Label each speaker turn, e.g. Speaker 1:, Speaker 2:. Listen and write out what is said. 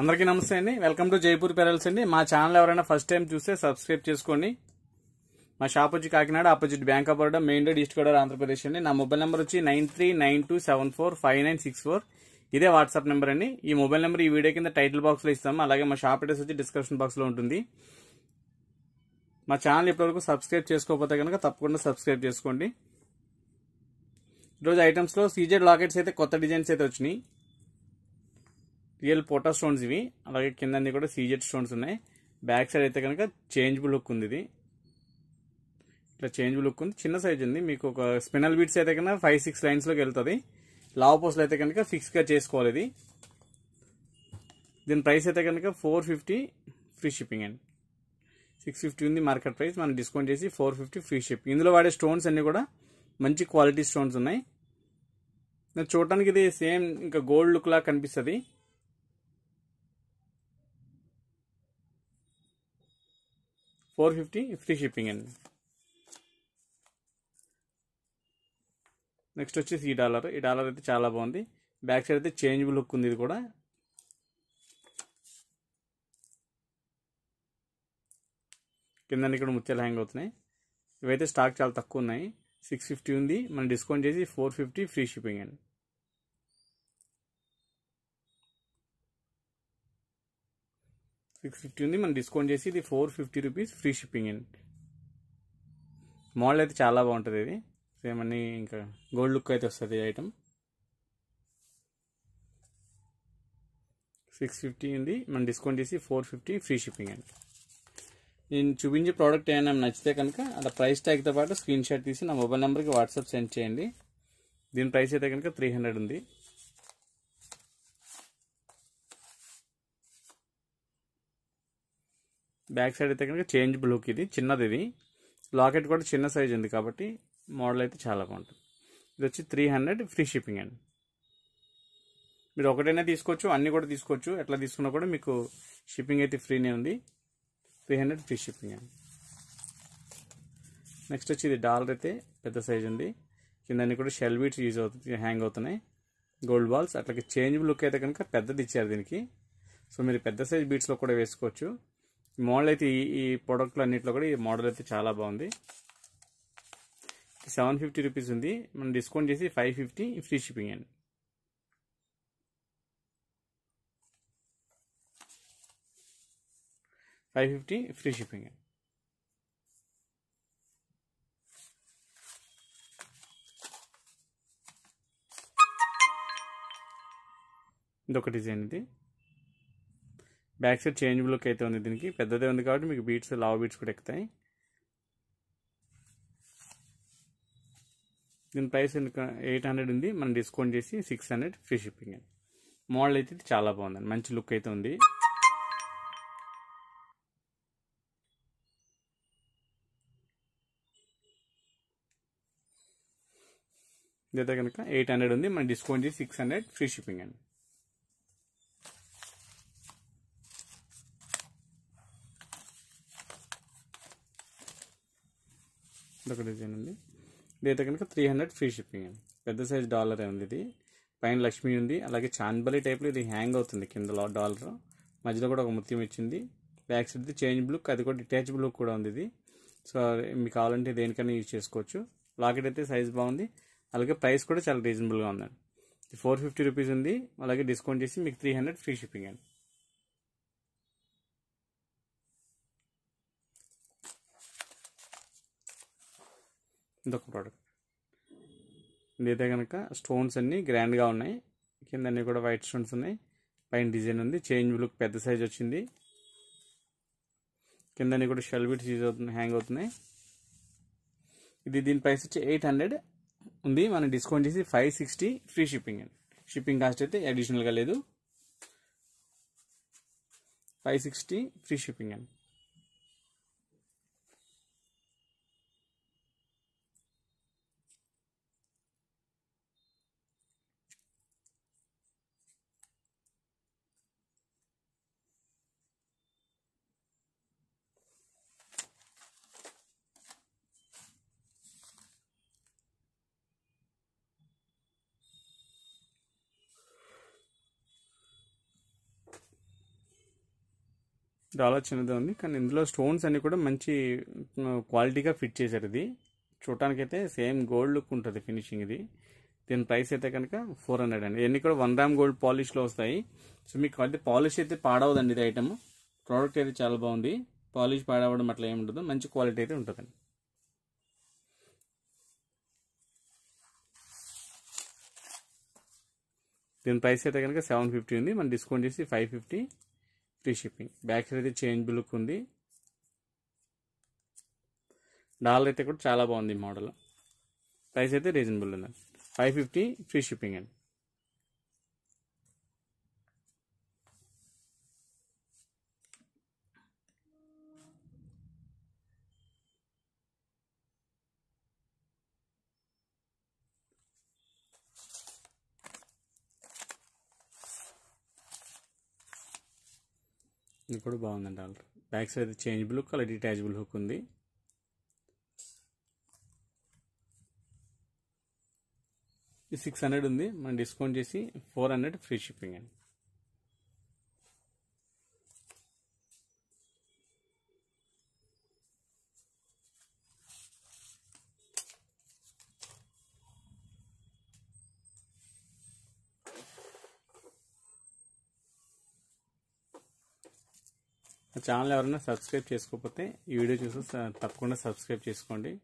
Speaker 1: అందరికీ నమస్తే అండి వెల్కమ్ టు జైపూర్ పెరల్స్ అండి మా ఛానల్ ఎవరైనా ఫస్ట్ టైం చూస్తే సబ్స్క్రైబ్ చేసుకోండి మా షాప్ వచ్చి Kakinada opposite bank of Baroda main road east గోడవర్ Andhra Pradesh అండి నా మొబైల్ నెంబర్ వచ్చి nine three nine two seven four five nine six four ఇదే వాట్సాప్ నెంబర్ అండి ఈ మొబైల్ నెంబర్ ఈ వీడియో కింద టైటిల్ బాక్స్లో ఇస్తాము అలాగే మా షాప్ అడ్రస్ వచ్చి డిస్క్రిప్షన్ బాక్స్లో ఉంటుంది మా ఛానల్ ఇప్పటివరకు సబ్స్క్రైబ్ చేసుకోకపోతే కనుక తప్పకుండా సబ్స్క్రైబ్ చేసుకోండి ఈరోజు ఐటమ్స్లో సీజెడ్ లాకెట్స్ అయితే కొత్త డిజైన్స్ అయితే వచ్చినాయి రియల్ పోటా స్టోన్స్ ఇవి అలాగే కింద కూడా సీజెట్ స్టోన్స్ ఉన్నాయి బ్యాక్ సైడ్ అయితే కనుక చేంజ్ లుక్ ఉంది ఇది ఇట్లా చేంజ్బుల్ లుక్ ఉంది చిన్న సైజ్ ఉంది మీకు ఒక స్పినల్ బీట్స్ అయితే కనుక ఫైవ్ సిక్స్ లైన్స్లోకి వెళ్తుంది లావ్ పోస్ట్లు అయితే కనుక ఫిక్స్గా చేసుకోవాలి ఇది దీని ప్రైస్ అయితే కనుక ఫోర్ ఫిఫ్టీ ఫ్రీ షిప్పింగ్ అండి సిక్స్ ఫిఫ్టీ ఉంది మార్కెట్ ప్రైస్ మనం డిస్కౌంట్ చేసి ఫోర్ ఫిఫ్టీ ఫ్రీ షిప్పింగ్ ఇందులో వాడే స్టోన్స్ అన్నీ కూడా మంచి క్వాలిటీ స్టోన్స్ ఉన్నాయి చూడటానికి ఇది సేమ్ ఇంకా గోల్డ్ లుక్లా కనిపిస్తుంది ఫోర్ ఫిఫ్టీ ఫ్రీ షిప్పింగ్ అండి నెక్స్ట్ వచ్చేసి ఈ డాలర్ ఈ డాలర్ అయితే చాలా బాగుంది బ్యాక్ సైడ్ అయితే చేంజ్ లుక్ ఉంది ఇది కూడా కింద ఇక్కడ ముత్యాలు హ్యాంగ్ అవుతున్నాయి ఇవైతే స్టాక్ చాలా తక్కువ ఉన్నాయి సిక్స్ ఫిఫ్టీ ఉంది మనం డిస్కౌంట్ చేసి ఫోర్ ఫిఫ్టీ ఫ్రీ షిప్పింగ్ అండి సిక్స్ ఫిఫ్టీ ఉంది మనం డిస్కౌంట్ చేసి ఇది four fifty rupees free shipping అండి మోడల్ అయితే చాలా బాగుంటుంది ఇది సేమ్ అన్ని ఇంకా గోల్డ్ లుక్ అయితే వస్తుంది ఈ ఐటమ్ సిక్స్ ఫిఫ్టీ ఉంది మనం డిస్కౌంట్ చేసి ఫోర్ ఫిఫ్టీ ఫ్రీ షిప్పింగ్ అండి నేను చూపించే ప్రోడక్ట్ ఏమైనా నచ్చితే కనుక అలా ప్రైస్ ట్యాగ్తో పాటు స్క్రీన్ షాట్ తీసి నా మొబైల్ నెంబర్కి వాట్సాప్ సెండ్ చేయండి దీని ప్రైస్ అయితే కనుక త్రీ హండ్రెడ్ ఉంది బ్యాక్ సైడ్ అయితే కనుక చేంజ్ బ్లూక్ ఇది చిన్నది ఇది లాకెట్ కూడా చిన్న సైజ్ ఉంది కాబట్టి మోడల్ అయితే చాలా బాగుంటుంది ఇది వచ్చి త్రీ హండ్రెడ్ ఫ్రీ షిప్పింగ్ అండి మీరు ఒకటైనా తీసుకోవచ్చు అన్నీ కూడా తీసుకోవచ్చు ఎట్లా తీసుకున్నా కూడా మీకు షిప్పింగ్ అయితే ఫ్రీనే ఉంది త్రీ హండ్రెడ్ ఫ్రీ షిప్పింగ్ అండి నెక్స్ట్ వచ్చి ఇది డాల్ అయితే పెద్ద సైజ్ ఉంది కింద కూడా షెల్ బీట్స్ యూజ్ అవుతుంది హ్యాంగ్ అవుతున్నాయి గోల్డ్ బాల్స్ అట్లాగే చేంజ్ లుక్ అయితే కనుక పెద్దది ఇచ్చారు దీనికి సో మీరు పెద్ద సైజ్ బీట్స్లో కూడా వేసుకోవచ్చు మోడల్ అయితే ఈ ప్రోడక్ట్లు అన్నింటిలో కూడా ఈ మోడల్ అయితే చాలా బాగుంది సెవెన్ ఫిఫ్టీ రూపీస్ ఉంది మనం డిస్కౌంట్ చేసి ఫైవ్ ఫిఫ్టీ ఫ్రీ షిప్పింగ్ అండి ఫైవ్ ఫిఫ్టీ ఫ్రీ షిప్పింగ్ ఇదొక డిజైన్ ఇది బ్యాక్ సైడ్ చేంజ్ బ్లూక్ అయితే ఉంది దీనికి పెద్దదే ఉంది కాబట్టి మీకు బీట్స్ లావ్ బీట్స్ కూడా ఎక్కుతాయి దీని ప్రైస్ ఎయిట్ హండ్రెడ్ ఉంది మనం డిస్కౌంట్ చేసి సిక్స్ హండ్రెడ్ ఫ్రీ షిప్పింగ్ అని మోడల్ అయితే చాలా బాగుందండి మంచి లుక్ అయితే ఉంది ఇదైతే కనుక ఎయిట్ హండ్రెడ్ ఉంది మనం డిస్కౌంట్ చేసి సిక్స్ హండ్రెడ్ ఫ్రీ షిప్పింగ్ అండి ఒక డిజైన్ అండి ఇదైతే కనుక త్రీ హండ్రెడ్ ఫ్రీ షిప్పింగ్ అండి పెద్ద సైజ్ డాలర్ ఉంది ఇది పైన లక్ష్మి ఉంది అలాగే చాన్బలి టైప్లో ఇది హ్యాంగ్ అవుతుంది కింద డాలర్ మధ్యలో కూడా ఒక ముత్యం ఇచ్చింది బ్యాక్ సైడ్ చేంజ్ బ్లూక్ అది కూడా డిటాచ్ బ్లూక్ కూడా ఉంది ఇది సో మీకు కావాలంటే దేనికైనా యూజ్ చేసుకోవచ్చు లాకెట్ అయితే సైజ్ బాగుంది అలాగే ప్రైస్ కూడా చాలా రీజనబుల్గా ఉందండి ఫోర్ ఫిఫ్టీ రూపీస్ ఉంది అలాగే డిస్కౌంట్ చేసి మీకు త్రీ హండ్రెడ్ ఫ్రీ షిప్పింగ్ అండి ఇదొక ప్రోడక్ట్ ఇదైతే కనుక స్టోన్స్ అన్నీ గ్రాండ్గా ఉన్నాయి కింద అన్నీ కూడా వైట్ స్టోన్స్ ఉన్నాయి పైన డిజైన్ ఉంది చేంజ్ లుక్ పెద్ద సైజ్ వచ్చింది కింద అన్నీ కూడా షెల్ బిట్స్ యూజ్ అవుతున్నాయి హ్యాంగ్ అవుతున్నాయి ఇది దీని ప్రైస్ వచ్చి ఎయిట్ హండ్రెడ్ ఉంది మనం డిస్కౌంట్ చేసి ఫైవ్ సిక్స్టీ ఫ్రీ షిప్పింగ్ అండి షిప్పింగ్ కాస్ట్ అయితే అడిషనల్గా లేదు ఫైవ్ సిక్స్టీ ఫ్రీ షిప్పింగ్ అండి చాలా చిన్నదే ఉంది కానీ ఇందులో స్టోన్స్ అన్ని కూడా మంచి క్వాలిటీగా ఫిట్ చేశారు ఇది చూడటానికైతే సేమ్ గోల్డ్ లుక్ ఉంటుంది ఫినిషింగ్ ఇది దీని ప్రైస్ అయితే కనుక ఫోర్ హండ్రెడ్ అండి ఇవన్నీ కూడా వన్ గ్రామ్ గోల్డ్ పాలిష్లో వస్తాయి సో మీకు అయితే పాలిష్ అయితే పాడవదండి ఇది ఐటమ్ ప్రోడక్ట్ అయితే చాలా బాగుంది పాలిష్ పాడవడం అట్లా ఏమి ఉండదు మంచి క్వాలిటీ అయితే ఉంటుందండి దీని ప్రైస్ అయితే కనుక సెవెన్ ఫిఫ్టీ ఉంది మనం డిస్కౌంట్ చేసి five fifty free shipping back side అయితే చేంజ్ లుక్ ఉంది డాలర్ అయితే కూడా చాలా బాగుంది మోడల్ ప్రైస్ అయితే రీజనబుల్ ఉంది ఫైవ్ ఫిఫ్టీ ఫ్రీ షిప్పింగ్ అండి ఇది కూడా బాగుందండి all back side changeable hook అలా డిటాచబుల్ హుక్ ఉంది సిక్స్ హండ్రెడ్ ఉంది మనం డిస్కౌంట్ చేసి ఫోర్ హండ్రెడ్ ఫ్రీ షిప్పింగ్ అండి ఛానల్ ఎవరైనా సబ్స్క్రైబ్ చేసుకోకపోతే ఈ వీడియో చూసి తప్పకుండా సబ్స్క్రైబ్ చేసుకోండి